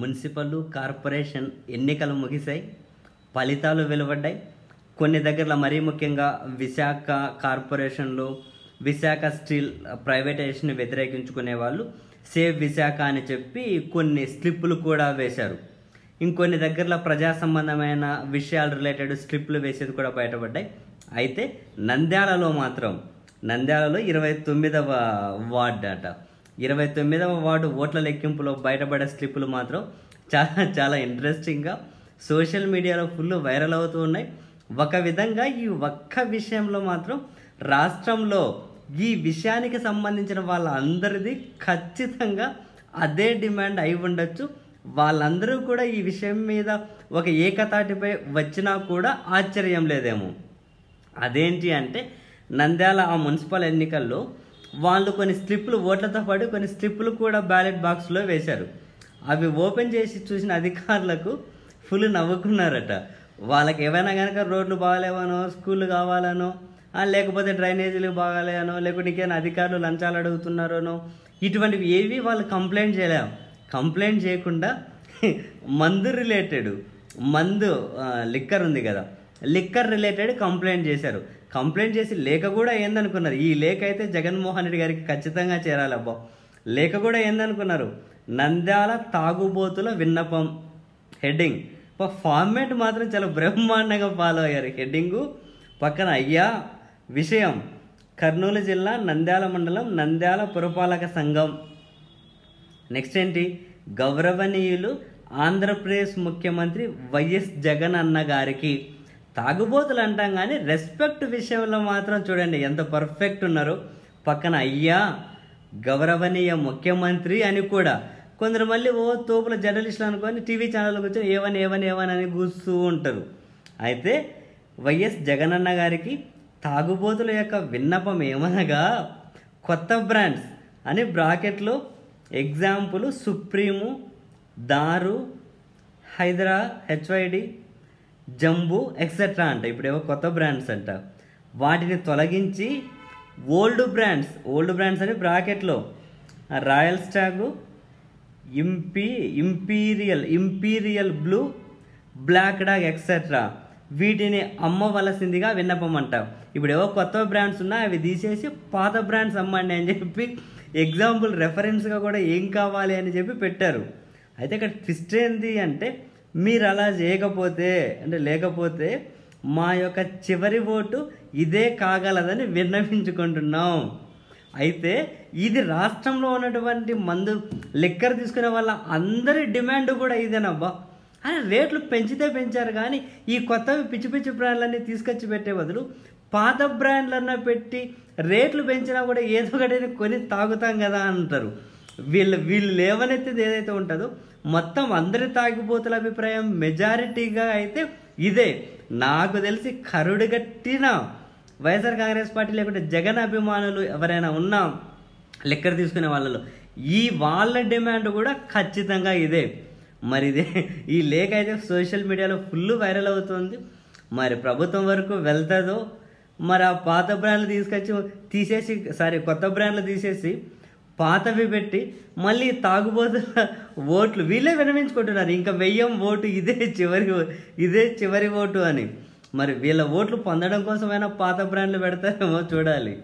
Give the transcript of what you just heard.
municipal corporation ఎన్నికలు ముగిశాయి ఫలితాలు వెలువడ్డాయి కొన్ని దగ్గరలో మరీ ముఖ్యంగా విశాఖ కార్పొరేషన్లో విశాఖ స్టీల్ ప్రైవేటైజేషన్ వ్యతిరేకించుకునే వాళ్ళు సేవ్ విశాఖ అని చెప్పి కొన్ని స్లిప్పులు కూడా వేశారు ఇంకొన్ని దగ్గరలో ప్రజా సంబంధమైన విషయాలు రిలేటెడ్ స్లిప్లు వేసేది కూడా బయటపడ్డాయి అయితే నంద్యాలలో మాత్రం నంద్యాలలో ఇరవై తొమ్మిదవ వార్డ్ అట ఇరవై తొమ్మిదవ వార్డు ఓట్ల లెక్కింపులో బయటపడే స్లిప్పులు మాత్రం చాలా చాలా ఇంట్రెస్టింగ్గా సోషల్ మీడియాలో ఫుల్ వైరల్ అవుతూ ఉన్నాయి ఒక విధంగా ఈ ఒక్క విషయంలో మాత్రం రాష్ట్రంలో ఈ విషయానికి సంబంధించిన వాళ్ళందరిది ఖచ్చితంగా అదే డిమాండ్ అయి ఉండొచ్చు వాళ్ళందరూ కూడా ఈ విషయం మీద ఒక ఏకతాటిపై వచ్చినా కూడా ఆశ్చర్యం లేదేమో అదేంటి అంటే నంద్యాల ఆ మున్సిపల్ ఎన్నికల్లో వాళ్ళు కొన్ని స్లిప్పులు ఓట్లతో పాటు కొన్ని స్లిప్పులు కూడా బ్యాలెట్ బాక్స్లో వేశారు అవి ఓపెన్ చేసి చూసిన అధికారులకు ఫుల్ నవ్వుకున్నారట వాళ్ళకి ఏమైనా కనుక రోడ్లు బాగాలేవనో స్కూళ్ళు కావాలనో లేకపోతే డ్రైనేజీలు బాగాలేనో లేకుంటే ఇంకేనా అధికారులు లంచాలు అడుగుతున్నారోనో ఇటువంటివి ఏవి వాళ్ళు కంప్లైంట్ చేయలేం కంప్లైంట్ చేయకుండా మందు రిలేటెడ్ మందు లిక్కర్ ఉంది కదా లిక్కర్ రిలేటెడ్ కంప్లైంట్ చేశారు కంప్లైంట్ చేసి లేఖ కూడా ఏందనుకున్నారు ఈ లేఖ అయితే జగన్మోహన్ రెడ్డి గారికి ఖచ్చితంగా చేరాలి అబ్బా లేఖ కూడా ఏందనుకున్నారు నంద్యాల తాగుబోతుల విన్నపం హెడ్డింగ్ ఫార్మేట్ మాత్రం చాలా బ్రహ్మాండంగా ఫాలో అయ్యారు హెడ్డింగు పక్కన అయ్యా విషయం కర్నూలు జిల్లా నంద్యాల మండలం నంద్యాల పురపాలక సంఘం నెక్స్ట్ ఏంటి గౌరవనీయులు ఆంధ్రప్రదేశ్ ముఖ్యమంత్రి వైఎస్ జగన్ అన్న గారికి తాగుబోతులు అంటాం కానీ రెస్పెక్ట్ విషయంలో మాత్రం చూడండి ఎంత పర్ఫెక్ట్ ఉన్నారు పక్కన అయ్యా గౌరవనీయ ముఖ్యమంత్రి అని కూడా కొందరు మళ్ళీ ఓ తోపుల జర్నలిస్టులు అనుకొని టీవీ ఛానల్కి వచ్చి ఏవని ఏవని ఏవని అని కూస్తూ ఉంటారు అయితే వైఎస్ జగనన్న గారికి తాగుబోతుల యొక్క విన్నపం ఏమనగా కొత్త బ్రాండ్స్ అని బ్రాకెట్లో ఎగ్జాంపుల్ సుప్రీము దారు హైదరా హెచ్వైడి జంబు ఎక్సెట్రా అంట ఇప్పుడేమో కొత్త బ్రాండ్స్ అంట వాటిని తొలగించి ఓల్డ్ బ్రాండ్స్ ఓల్డ్ బ్రాండ్స్ అని బ్రాకెట్లో రాయల్ స్టాగు ఇంపీ imperial imperial blue black dog etcetera వీటిని అమ్మవలసిందిగా విన్నపమంట ఇప్పుడు ఏవో కొత్త బ్రాండ్స్ ఉన్నా అవి తీసేసి పాత బ్రాండ్స్ అమ్మండి అని చెప్పి ఎగ్జాంపుల్ రెఫరెన్స్గా కూడా ఏం కావాలి అని చెప్పి పెట్టారు అయితే ఇక్కడ ట్విస్ట్ ఏంది అంటే మీరు అలా చేయకపోతే అంటే లేకపోతే మా యొక్క చివరి ఓటు ఇదే కాగలదని విన్నవించుకుంటున్నాం అయితే ఇది రాష్ట్రంలో ఉన్నటువంటి మందు లెక్కర్ తీసుకునే వాళ్ళ అందరి డిమాండ్ కూడా ఇదేనబ్బా అని రేట్లు పెంచితే పెంచారు కానీ ఈ కొత్తవి పిచ్చి పిచ్చి బ్రాండ్లన్నీ తీసుకొచ్చి పెట్టే బదులు పాత బ్రాండ్లన్నా పెట్టి రేట్లు పెంచినా కూడా ఏదో ఒకటి కొని తాగుతాం కదా అంటారు వీళ్ళు వీళ్ళు లేవనెత్తేది ఏదైతే ఉంటుందో మొత్తం అందరి తాగిపోతుల అభిప్రాయం మెజారిటీగా అయితే ఇదే నాకు తెలిసి కరుడు గట్టిన వైఎస్ఆర్ కాంగ్రెస్ పార్టీ లేకుంటే జగన్ అభిమానులు ఎవరైనా ఉన్నా లెక్కర్ తీసుకునే వాళ్ళలో ఈ వాళ్ళ డిమాండ్ కూడా ఖచ్చితంగా ఇదే మరి ఇదే ఈ లేఖ అయితే సోషల్ మీడియాలో ఫుల్ వైరల్ అవుతుంది మరి ప్రభుత్వం వరకు వెళ్తుందో మరి ఆ పాత బ్రాండ్లు తీసుకొచ్చి తీసేసి సారీ కొత్త బ్రాండ్లు తీసేసి పాతవి పెట్టి మళ్ళీ తాగుబోతుల ఓట్లు వీళ్ళే వినవించుకుంటున్నారు ఇంకా వెయ్యం ఓటు ఇదే చివరి ఇదే చివరి ఓటు అని మరి వీళ్ళ ఓట్లు పొందడం కోసమైనా పాత బ్రాండ్లు పెడతారేమో చూడాలి